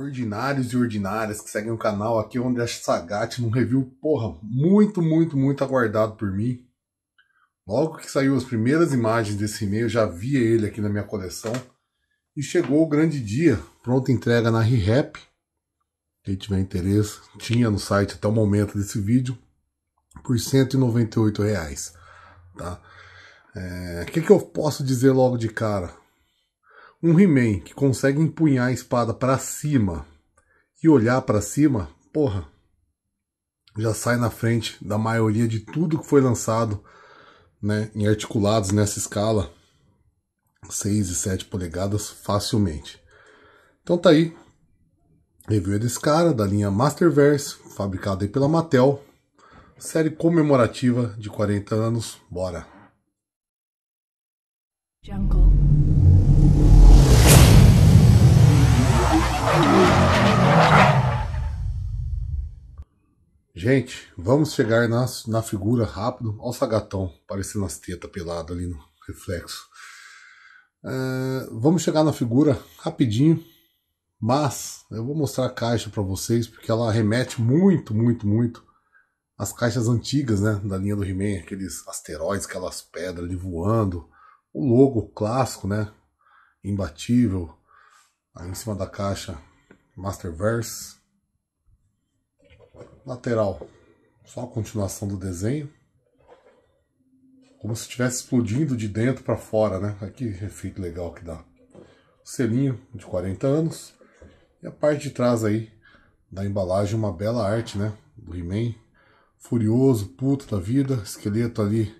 ordinários e ordinárias que seguem o canal aqui, onde a Sagat num review, porra, muito, muito, muito aguardado por mim. Logo que saiu as primeiras imagens desse e-mail, já via ele aqui na minha coleção. E chegou o grande dia, pronta entrega na ReHap. Quem tiver interesse, tinha no site até o momento desse vídeo, por R$ reais, tá? O é, que, que eu posso dizer logo de cara? Um He-Man que consegue empunhar a espada para cima e olhar para cima, porra, já sai na frente da maioria de tudo que foi lançado né, em articulados nessa escala 6 e 7 polegadas facilmente. Então tá aí. Review desse cara da linha Masterverse, fabricado aí pela Mattel. Série comemorativa de 40 anos. Bora. Jungle. Gente, vamos chegar na, na figura rápido. Olha o sagatão parecendo as tetas pelado ali no reflexo. Uh, vamos chegar na figura rapidinho, mas eu vou mostrar a caixa para vocês porque ela remete muito, muito, muito às caixas antigas, né, da linha do He-Man, aqueles asteroides, aquelas pedras ali voando, o logo clássico, né, imbatível, aí em cima da caixa Masterverse, lateral, só a continuação do desenho. Como se estivesse explodindo de dentro para fora, né? Aqui efeito legal que dá. O selinho de 40 anos. E a parte de trás aí da embalagem, uma bela arte, né? Do He-Man. Furioso, puto da vida. Esqueleto ali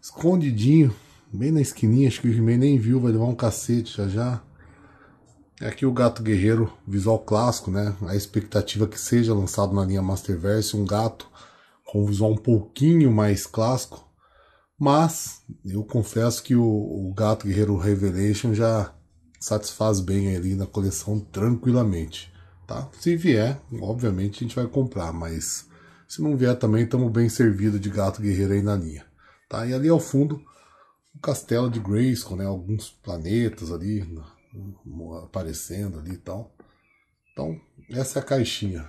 escondidinho, bem na esquininha. Acho que o He-Man nem viu, vai levar um cacete já já. É aqui o Gato Guerreiro visual clássico, né? A expectativa é que seja lançado na linha Masterverse um gato com um visual um pouquinho mais clássico, mas eu confesso que o, o Gato Guerreiro Revelation já satisfaz bem ali na coleção tranquilamente, tá? Se vier, obviamente a gente vai comprar, mas se não vier também estamos bem servido de Gato Guerreiro aí na linha, tá? E ali ao fundo o castelo de Grayskull, né? Alguns planetas ali aparecendo ali e tal. Então, essa é a caixinha.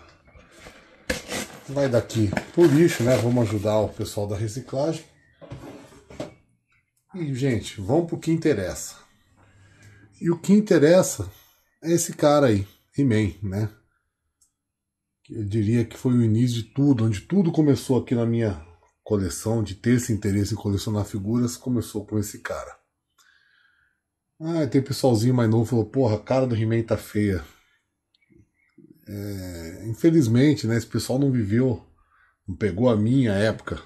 Vai daqui pro lixo, né? Vamos ajudar o pessoal da reciclagem. E, gente, vamos pro que interessa. E o que interessa é esse cara aí, He-Man, né? Eu diria que foi o início de tudo, onde tudo começou aqui na minha coleção, de ter esse interesse em colecionar figuras, começou com esse cara. Ah, tem pessoalzinho mais novo falou, porra, a cara do He-Man tá feia. É, infelizmente, né, esse pessoal não viveu, não pegou a minha época.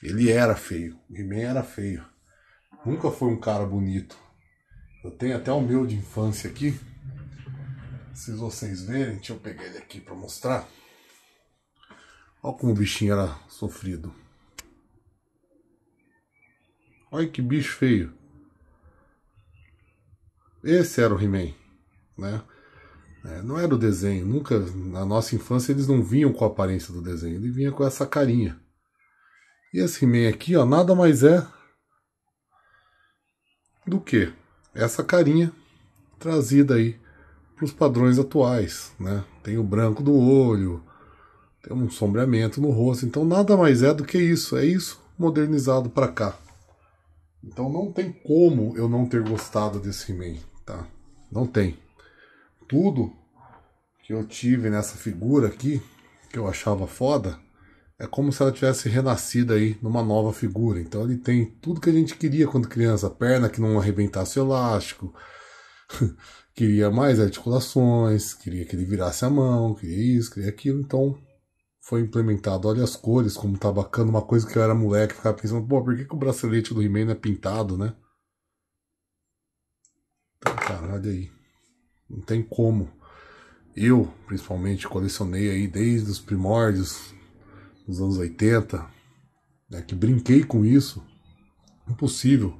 Ele era feio, o He-Man era feio. Nunca foi um cara bonito. Eu tenho até o meu de infância aqui. Se vocês verem, deixa eu pegar ele aqui para mostrar. Olha como o bichinho era sofrido. Olha que bicho feio. Esse era o He-Man, né? É, não era o desenho, nunca na nossa infância eles não vinham com a aparência do desenho, ele vinha com essa carinha. E esse He-Man aqui, ó, nada mais é do que essa carinha trazida aí para os padrões atuais, né? Tem o branco do olho, tem um sombreamento no rosto, então nada mais é do que isso, é isso modernizado para cá. Então não tem como eu não ter gostado desse He-Man tá? Não tem. Tudo que eu tive nessa figura aqui, que eu achava foda, é como se ela tivesse renascido aí numa nova figura. Então ele tem tudo que a gente queria quando criança: perna que não arrebentasse o elástico, queria mais articulações, queria que ele virasse a mão, queria isso, queria aquilo. Então foi implementado. Olha as cores, como tá bacana. Uma coisa que eu era moleque, ficava pensando: pô, por que, que o bracelete do he é pintado, né? Cara, olha aí. Não tem como. Eu, principalmente, colecionei aí desde os primórdios, dos anos 80, né, que brinquei com isso. Impossível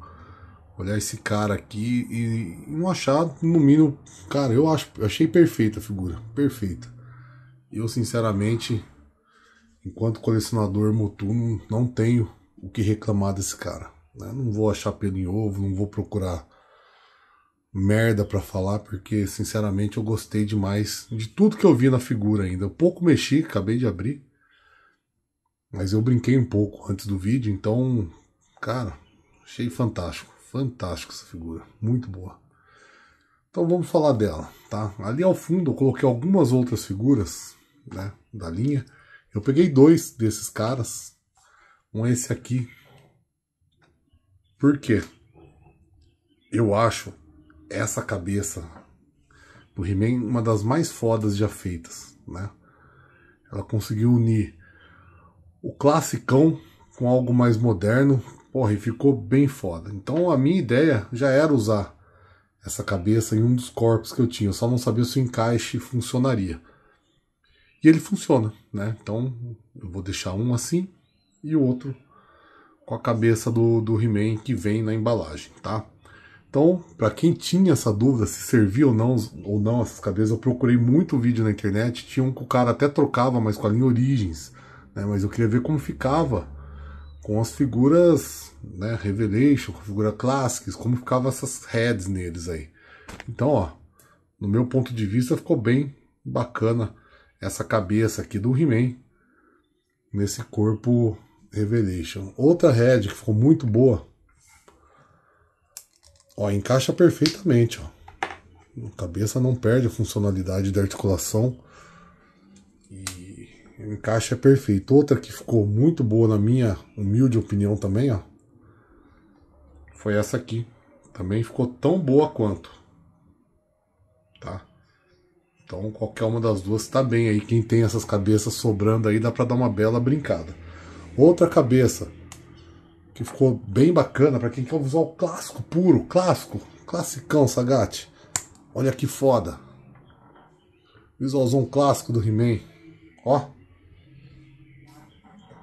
olhar esse cara aqui e, não achar, no mínimo, cara, eu acho, achei perfeita a figura, perfeita. Eu, sinceramente, enquanto colecionador motu não tenho o que reclamar desse cara. Né? Não vou achar pelo em ovo, não vou procurar merda para falar, porque sinceramente eu gostei demais de tudo que eu vi na figura ainda. Eu pouco mexi, acabei de abrir, mas eu brinquei um pouco antes do vídeo, então, cara, achei fantástico, fantástico essa figura, muito boa. Então vamos falar dela, tá? Ali ao fundo eu coloquei algumas outras figuras, né, da linha. Eu peguei dois desses caras, um esse aqui. Por quê? Eu acho essa cabeça do He-Man, uma das mais fodas já feitas, né? Ela conseguiu unir o classicão com algo mais moderno, porra, e ficou bem foda. Então a minha ideia já era usar essa cabeça em um dos corpos que eu tinha, eu só não sabia se o encaixe funcionaria. E ele funciona, né? Então eu vou deixar um assim e o outro com a cabeça do, do He-Man que vem na embalagem, tá? Então, para quem tinha essa dúvida se servia ou não, ou não essas cadeiras, eu procurei muito vídeo na internet. Tinha um que o cara até trocava, mas com a linha Origins. Né? Mas eu queria ver como ficava com as figuras né, Revelation, com a figura Classics, como ficavam essas heads neles aí. Então, ó, no meu ponto de vista, ficou bem bacana essa cabeça aqui do He-Man nesse corpo Revelation. Outra head que ficou muito boa Ó, encaixa perfeitamente. Ó. A cabeça não perde a funcionalidade da articulação. E o encaixe é perfeito. Outra que ficou muito boa na minha humilde opinião também, ó. Foi essa aqui. Também ficou tão boa quanto. Tá? Então qualquer uma das duas está bem aí. Quem tem essas cabeças sobrando aí dá para dar uma bela brincada. Outra cabeça que ficou bem bacana para quem quer um visual clássico puro, clássico, classicão Sagat. Olha que foda. Visualzão clássico do He-Man. Ó.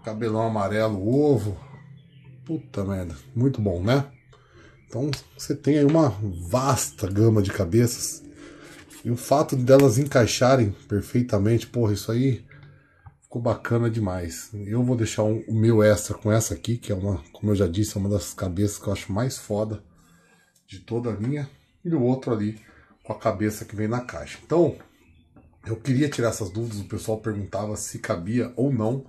Cabelão amarelo, ovo. Puta merda, muito bom, né? Então você tem aí uma vasta gama de cabeças. E o fato delas encaixarem perfeitamente, porra, isso aí Ficou bacana demais. Eu vou deixar um, o meu extra com essa aqui, que é uma, como eu já disse, é uma das cabeças que eu acho mais foda de toda a linha. E o outro ali com a cabeça que vem na caixa. Então, eu queria tirar essas dúvidas, o pessoal perguntava se cabia ou não.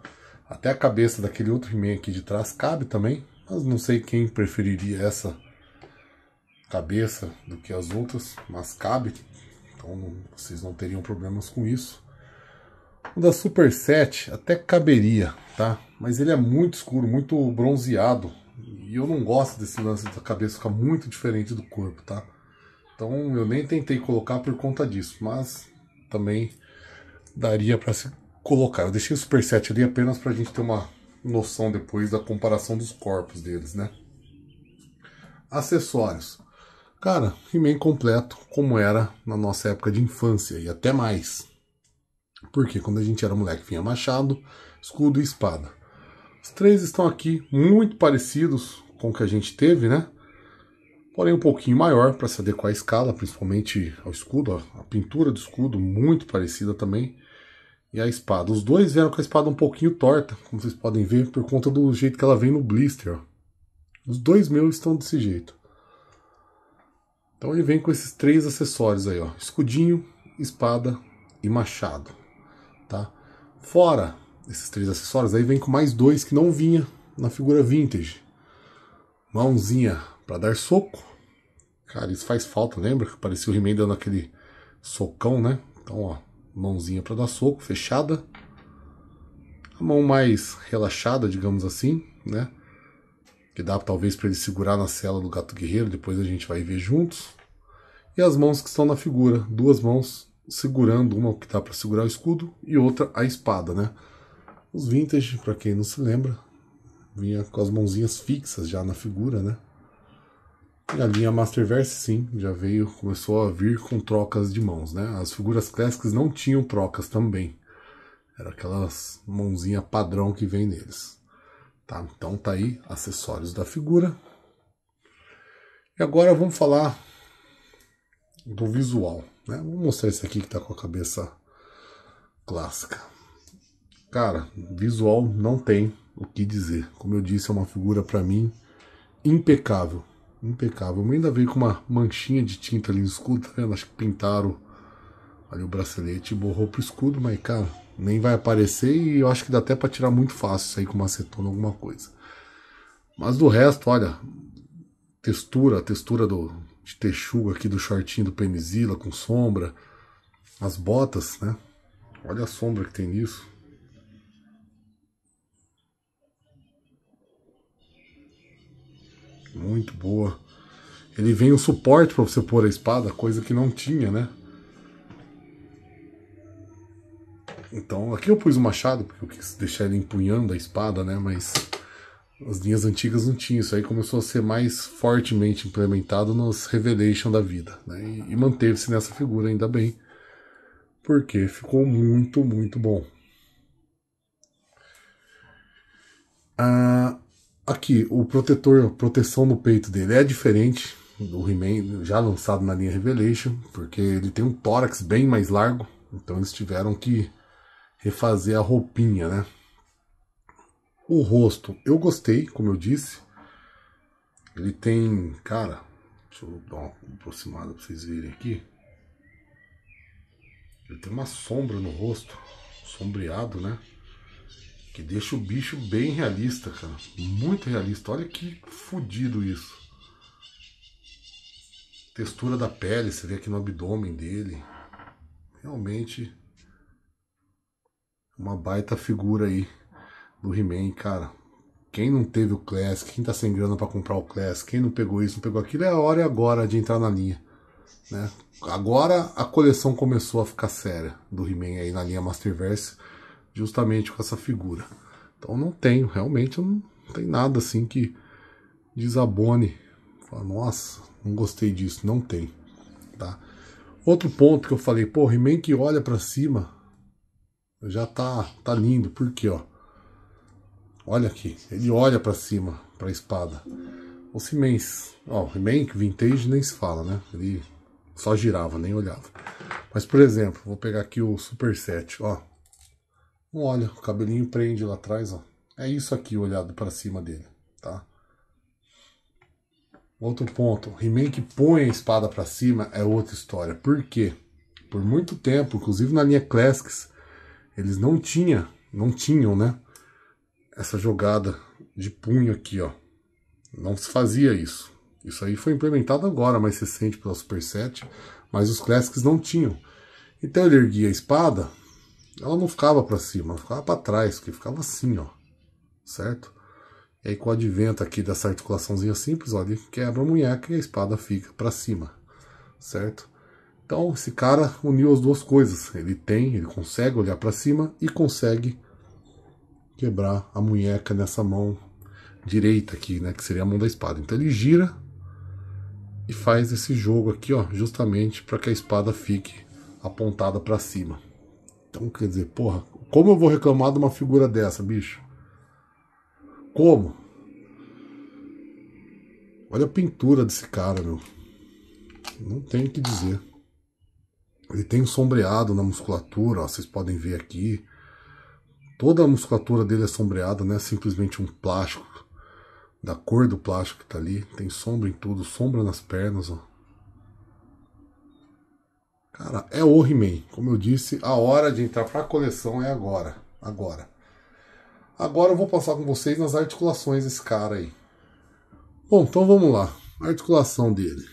Até a cabeça daquele outro he aqui de trás cabe também, mas não sei quem preferiria essa cabeça do que as outras, mas cabe. Então vocês não teriam problemas com isso da Super 7 até caberia, tá? Mas ele é muito escuro, muito bronzeado. E eu não gosto desse lance da cabeça ficar muito diferente do corpo, tá? Então eu nem tentei colocar por conta disso, mas também daria para se colocar. Eu deixei o Super 7 ali apenas para a gente ter uma noção depois da comparação dos corpos deles, né? Acessórios. Cara, he completo como era na nossa época de infância e até mais. Porque quando a gente era moleque vinha machado, escudo e espada. Os três estão aqui muito parecidos com o que a gente teve, né? Porém um pouquinho maior para se adequar à escala, principalmente ao escudo, a pintura do escudo muito parecida também e a espada. Os dois vieram com a espada um pouquinho torta, como vocês podem ver, por conta do jeito que ela vem no blister. Ó. Os dois meus estão desse jeito. Então ele vem com esses três acessórios aí, ó. Escudinho, espada e machado. Fora esses três acessórios, aí vem com mais dois que não vinha na figura vintage. Mãozinha para dar soco. Cara, isso faz falta, lembra? Que parecia o He-Man dando aquele socão, né? Então, ó, mãozinha para dar soco, fechada. A mão mais relaxada, digamos assim, né? Que dá talvez para ele segurar na cela do gato guerreiro, depois a gente vai ver juntos. E as mãos que estão na figura, duas mãos segurando uma que dá tá para segurar o escudo e outra a espada, né? Os vintage, para quem não se lembra, vinha com as mãozinhas fixas já na figura, né? E a linha Masterverse sim, já veio, começou a vir com trocas de mãos, né? As figuras clássicas não tinham trocas também. Era aquelas mãozinha padrão que vem neles. Tá, então tá aí acessórios da figura. E agora vamos falar do visual. Né? Vou mostrar esse aqui que tá com a cabeça clássica. Cara, visual não tem o que dizer. Como eu disse, é uma figura para mim impecável. Impecável. ainda veio com uma manchinha de tinta ali no escudo, tá vendo? Acho que pintaram ali o bracelete e borrou pro escudo, mas cara, nem vai aparecer e eu acho que dá até para tirar muito fácil isso aí com uma acetona, alguma coisa. Mas do resto, olha, textura, a textura do, de texugo aqui do shortinho do Penizila com sombra. As botas, né? Olha a sombra que tem nisso. Muito boa. Ele vem um suporte para você pôr a espada, coisa que não tinha, né? Então, aqui eu pus o machado, porque eu quis deixar ele empunhando a espada, né? Mas as linhas antigas não tinham, isso aí começou a ser mais fortemente implementado nos Revelation da vida, né? E, e manteve-se nessa figura, ainda bem, porque ficou muito, muito bom. Ah, aqui, o protetor, a proteção no peito dele é diferente do He-Man, já lançado na linha Revelation, porque ele tem um tórax bem mais largo, então eles tiveram que refazer a roupinha, né? O rosto, eu gostei, como eu disse. Ele tem, cara, deixa eu dar uma aproximada para vocês verem aqui. Ele tem uma sombra no rosto, sombreado, né? Que deixa o bicho bem realista, cara. Muito realista. Olha que fodido isso. Textura da pele, você vê aqui no abdômen dele. Realmente uma baita figura aí do He-Man, cara. Quem não teve o Classic, quem tá sem grana para comprar o Classic, quem não pegou isso, não pegou aquilo, é a hora e agora de entrar na linha. Né? Agora a coleção começou a ficar séria do He-Man aí na linha Masterverse, justamente com essa figura. Então não tenho, realmente não tem nada assim que desabone. Fala, nossa, não gostei disso, não tem. Tá? Outro ponto que eu falei, pô, He-Man que olha para cima já tá, tá lindo, porque ó, Olha aqui, ele olha para cima, para a espada. O Siemens, ó, oh, He-Man Vintage nem se fala, né? Ele só girava, nem olhava. Mas, por exemplo, vou pegar aqui o Super 7, ó. Não olha, o cabelinho prende lá atrás, ó. É isso aqui olhado para cima dele, tá? Outro ponto, He-Man que põe a espada para cima é outra história. Por quê? Por muito tempo, inclusive na linha Classics, eles não tinha, não tinham, né? essa jogada de punho aqui, ó. Não se fazia isso. Isso aí foi implementado agora, mais recente pela Super 7, mas os Classics não tinham. Então ele erguia a espada, ela não ficava para cima, ela ficava para trás, que ficava assim, ó. Certo? E aí com o advento aqui dessa articulaçãozinha simples, ó, ele quebra a munheca e a espada fica para cima. Certo? Então esse cara uniu as duas coisas. Ele tem, ele consegue olhar para cima e consegue quebrar a munheca nessa mão direita aqui, né, que seria a mão da espada. Então ele gira e faz esse jogo aqui, ó, justamente para que a espada fique apontada para cima. Então, quer dizer, porra, como eu vou reclamar de uma figura dessa, bicho? Como? Olha a pintura desse cara, meu. Não tem o que dizer. Ele tem um sombreado na musculatura, ó, vocês podem ver aqui. Toda a musculatura dele é sombreada, não é simplesmente um plástico, da cor do plástico que tá ali. Tem sombra em tudo, sombra nas pernas, ó. Cara, é o He-Man. Como eu disse, a hora de entrar para a coleção é agora. Agora. Agora eu vou passar com vocês nas articulações desse cara aí. Bom, então vamos lá. A articulação dele.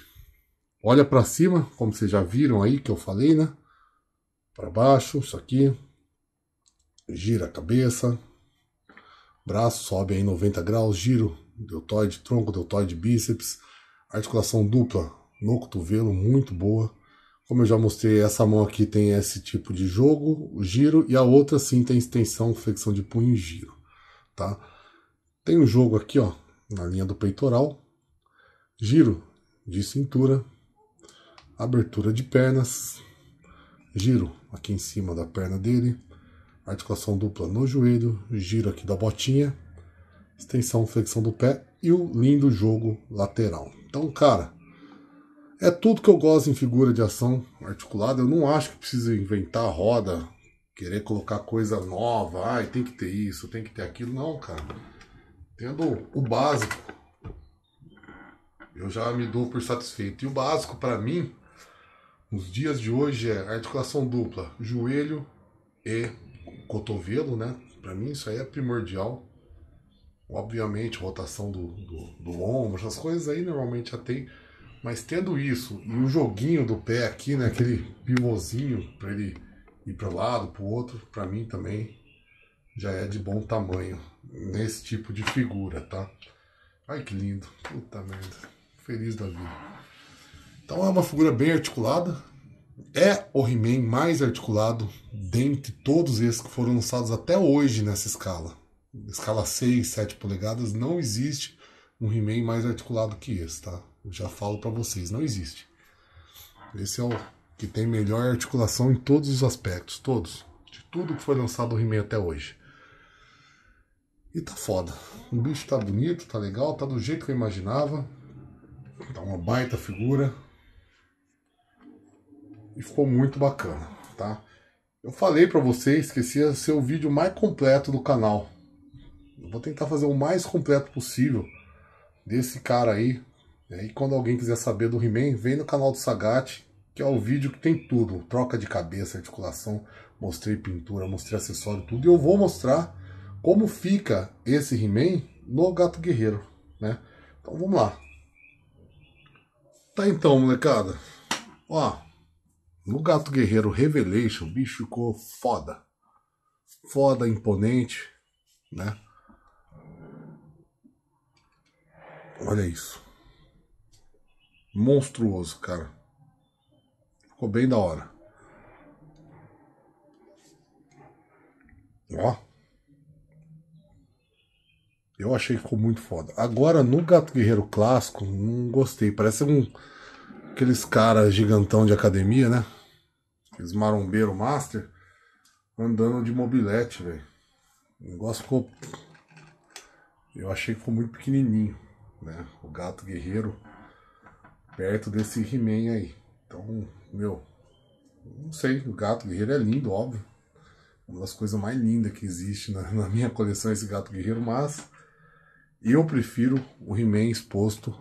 Olha para cima, como vocês já viram aí que eu falei, né? Para baixo, isso aqui, gira a cabeça, braço sobe aí 90 graus, giro, deltoide, tronco, deltoide, bíceps, articulação dupla no cotovelo, muito boa. Como eu já mostrei, essa mão aqui tem esse tipo de jogo, giro, e a outra sim tem extensão, flexão de punho e giro, tá? Tem o um jogo aqui, ó, na linha do peitoral, giro de cintura, abertura de pernas, giro aqui em cima da perna dele, articulação dupla no joelho, giro aqui da botinha, extensão, flexão do pé e o lindo jogo lateral. Então, cara, é tudo que eu gosto em figura de ação articulada. Eu não acho que precisa inventar roda, querer colocar coisa nova, ai, tem que ter isso, tem que ter aquilo. Não, cara. Tendo o básico, eu já me dou por satisfeito. E o básico para mim, nos dias de hoje, é articulação dupla, joelho e cotovelo, né? Para mim isso aí é primordial. Obviamente, rotação do, do, do ombro, essas coisas aí normalmente já tem. Mas tendo isso e o joguinho do pé aqui, né? Aquele pivôzinho para ele ir para lado, para o outro, para mim também já é de bom tamanho nesse tipo de figura, tá? Ai que lindo, puta merda, feliz da vida. Então é uma figura bem articulada, é o He-Man mais articulado dentre todos esses que foram lançados até hoje nessa escala. Escala 6, 7 polegadas, não existe um He-Man mais articulado que esse, tá? Eu já falo para vocês, não existe. Esse é o que tem melhor articulação em todos os aspectos, todos. De tudo que foi lançado o He-Man até hoje. E tá foda. O bicho tá bonito, tá legal, tá do jeito que eu imaginava. Tá uma baita figura e ficou muito bacana, tá? Eu falei para vocês que esse ia ser o vídeo mais completo do canal. Eu vou tentar fazer o mais completo possível desse cara aí. E aí quando alguém quiser saber do He-Man, vem no canal do Sagat, que é o vídeo que tem tudo. Troca de cabeça, articulação, mostrei pintura, mostrei acessório, tudo. E eu vou mostrar como fica esse He-Man no Gato Guerreiro, né? Então vamos lá. Tá então, molecada. Ó, no Gato Guerreiro Revelation, o bicho ficou foda. Foda, imponente, né? Olha isso. Monstruoso, cara. Ficou bem da hora. Ó. Eu achei que ficou muito foda. Agora, no Gato Guerreiro Clássico, não gostei. Parece um aqueles caras gigantão de academia, né? Aqueles marombeiro master andando de mobilete, velho. O negócio ficou. Eu achei que ficou muito pequenininho, né? O gato guerreiro perto desse He-Man aí. Então, meu, não sei, o gato guerreiro é lindo, óbvio. Uma das coisas mais lindas que existe na, na minha coleção é esse gato guerreiro, mas eu prefiro o He-Man exposto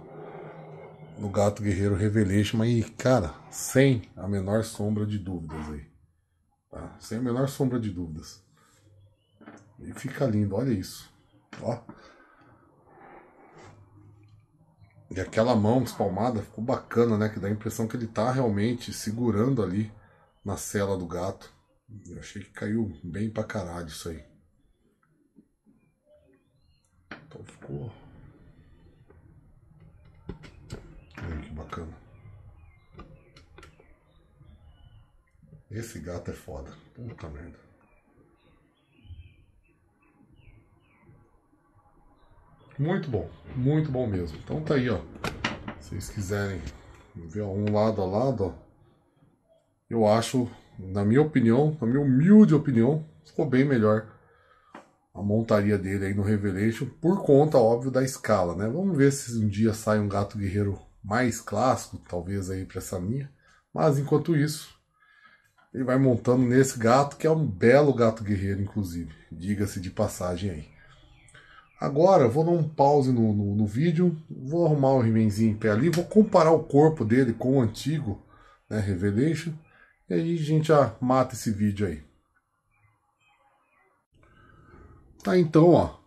no Gato Guerreiro Revelation. mas cara, sem a menor sombra de dúvidas aí. Tá? Sem a menor sombra de dúvidas. E fica lindo, olha isso. Ó. E aquela mão espalmada ficou bacana, né? Que dá a impressão que ele tá realmente segurando ali na cela do gato. Eu achei que caiu bem pra caralho isso aí. Então ficou Esse gato é foda. Puta merda. Muito bom, muito bom mesmo. Então tá aí, ó. Se vocês quiserem ver ó, um lado a lado, ó. Eu acho, na minha opinião, na minha humilde opinião, ficou bem melhor a montaria dele aí no Revelation, por conta, óbvio, da escala, né? Vamos ver se um dia sai um gato guerreiro mais clássico, talvez aí para essa minha. Mas enquanto isso, ele vai montando nesse gato, que é um belo gato guerreiro, inclusive. Diga-se de passagem aí. Agora, vou dar um pause no, no, no vídeo, vou arrumar o Rimenzinho em pé ali, vou comparar o corpo dele com o antigo né, Revelation, e aí a gente já mata esse vídeo aí. Tá, então, ó,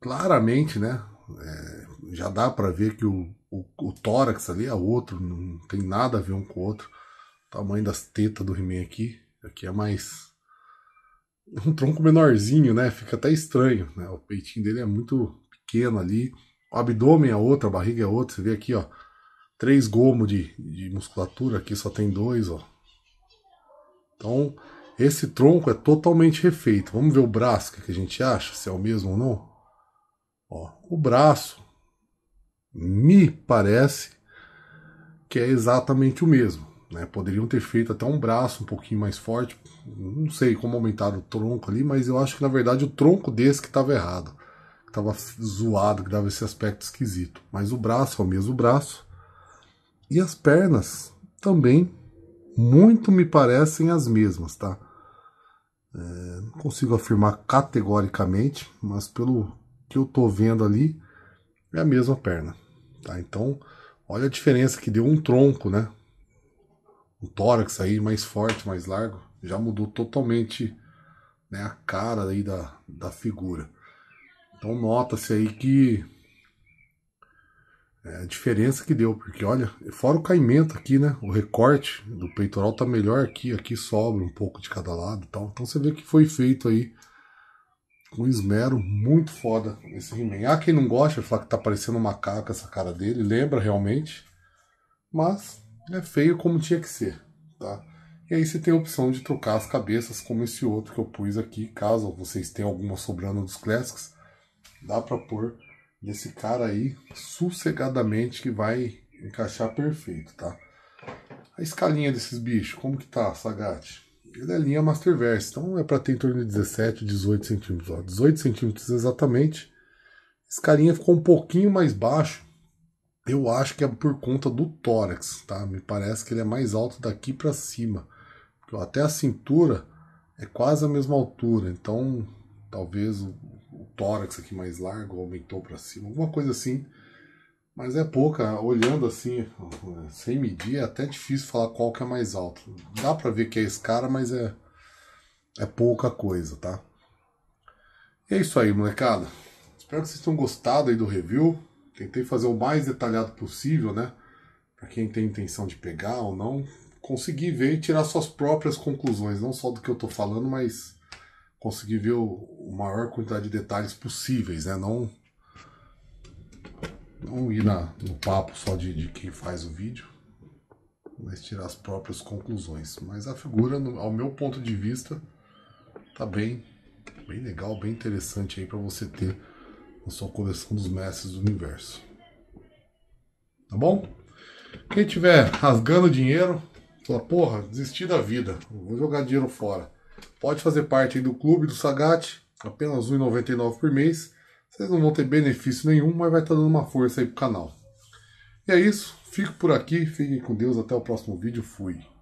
claramente, né, é, já dá para ver que o, o, o tórax ali é outro, não tem nada a ver um com o outro. Tamanho das tetas do He-Man aqui. Aqui é mais. Um tronco menorzinho, né? Fica até estranho, né? O peitinho dele é muito pequeno ali. O abdômen é outro, a barriga é outra. Você vê aqui, ó. Três gomos de, de musculatura, aqui só tem dois, ó. Então, esse tronco é totalmente refeito. Vamos ver o braço, que a gente acha, se é o mesmo ou não. Ó, o braço me parece que é exatamente o mesmo. Né? Poderiam ter feito até um braço um pouquinho mais forte, não sei como aumentar o tronco ali, mas eu acho que na verdade o tronco desse que estava errado, que estava zoado, que dava esse aspecto esquisito. Mas o braço é o mesmo braço. E as pernas também muito me parecem as mesmas, tá? É, não consigo afirmar categoricamente, mas pelo que eu tô vendo ali, é a mesma perna, tá? Então, olha a diferença que deu um tronco, né? o tórax aí mais forte, mais largo, já mudou totalmente né, a cara aí da, da figura. Então nota-se aí que é a diferença que deu, porque olha, fora o caimento aqui, né? O recorte do peitoral tá melhor aqui, aqui sobra um pouco de cada lado e tal. Então você vê que foi feito aí com esmero muito foda esse He-Man. Ah, quem não gosta, falar que tá parecendo um macaco essa cara dele, lembra realmente. Mas é feio como tinha que ser, tá? E aí você tem a opção de trocar as cabeças, como esse outro que eu pus aqui, caso vocês tenham alguma sobrando dos clássicos, dá para pôr nesse cara aí sossegadamente que vai encaixar perfeito, tá? A escalinha desses bichos, como que tá, Sagat? Ele é linha Masterverse, então é para ter em torno de 17, 18 centímetros, ó, 18 centímetros exatamente. Escalinha ficou um pouquinho mais baixo, eu acho que é por conta do tórax, tá? Me parece que ele é mais alto daqui para cima. Até a cintura é quase a mesma altura, então talvez o, o tórax aqui mais largo aumentou para cima, alguma coisa assim. Mas é pouca, olhando assim, sem medir, é até difícil falar qual que é mais alto. Dá para ver que é esse cara, mas é, é pouca coisa, tá? E é isso aí, molecada. Espero que vocês tenham gostado aí do review. Tentei fazer o mais detalhado possível, né? Para quem tem intenção de pegar ou não, conseguir ver e tirar suas próprias conclusões, não só do que eu estou falando, mas conseguir ver o, maior quantidade de detalhes possíveis, né? Não, não ir na, no papo só de, de quem faz o vídeo, mas tirar as próprias conclusões. Mas a figura, no, ao meu ponto de vista, tá bem, bem legal, bem interessante aí para você ter na sua coleção dos mestres do universo. Tá bom? Quem tiver rasgando dinheiro, fala, porra, desisti da vida, vou jogar dinheiro fora. Pode fazer parte do clube do Sagat, apenas R$1,99 por mês. Vocês não vão ter benefício nenhum, mas vai estar tá dando uma força aí pro canal. E é isso, fico por aqui, fiquem com Deus, até o próximo vídeo, fui.